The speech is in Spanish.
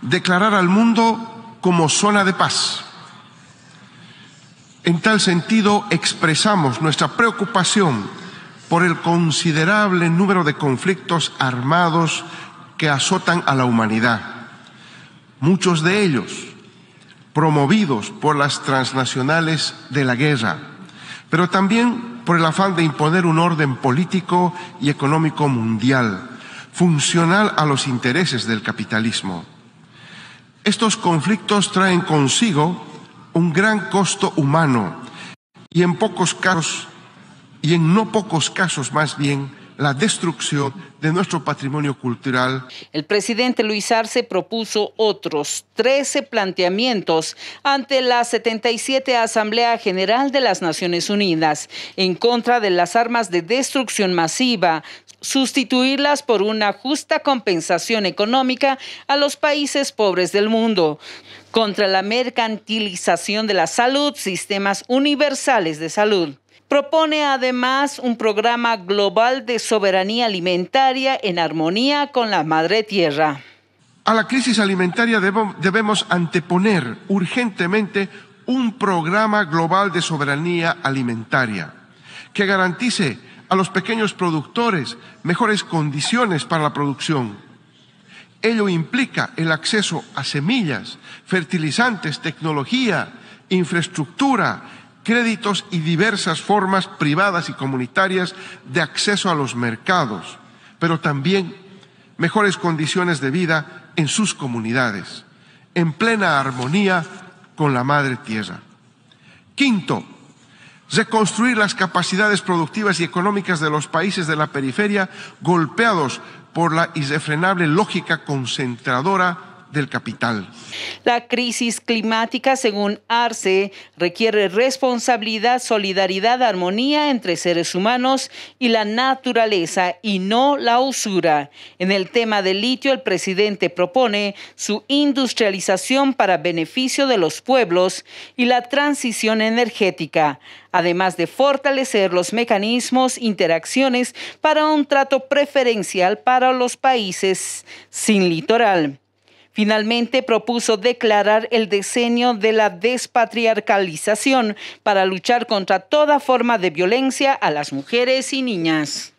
declarar al mundo como zona de paz. En tal sentido, expresamos nuestra preocupación por el considerable número de conflictos armados que azotan a la humanidad, muchos de ellos promovidos por las transnacionales de la guerra, pero también por el afán de imponer un orden político y económico mundial, funcional a los intereses del capitalismo. Estos conflictos traen consigo un gran costo humano y en pocos casos, y en no pocos casos más bien, la destrucción de nuestro patrimonio cultural. El presidente Luis Arce propuso otros 13 planteamientos ante la 77 Asamblea General de las Naciones Unidas en contra de las armas de destrucción masiva, sustituirlas por una justa compensación económica a los países pobres del mundo, contra la mercantilización de la salud, sistemas universales de salud. Propone además un programa global de soberanía alimentaria en armonía con la madre tierra. A la crisis alimentaria debemos anteponer urgentemente un programa global de soberanía alimentaria que garantice a los pequeños productores mejores condiciones para la producción. Ello implica el acceso a semillas, fertilizantes, tecnología, infraestructura, créditos y diversas formas privadas y comunitarias de acceso a los mercados, pero también mejores condiciones de vida en sus comunidades, en plena armonía con la Madre Tierra. Quinto, reconstruir las capacidades productivas y económicas de los países de la periferia golpeados por la irrefrenable lógica concentradora del capital. La crisis climática, según Arce, requiere responsabilidad, solidaridad, armonía entre seres humanos y la naturaleza y no la usura. En el tema del litio, el presidente propone su industrialización para beneficio de los pueblos y la transición energética, además de fortalecer los mecanismos, interacciones para un trato preferencial para los países sin litoral. Finalmente propuso declarar el decenio de la despatriarcalización para luchar contra toda forma de violencia a las mujeres y niñas.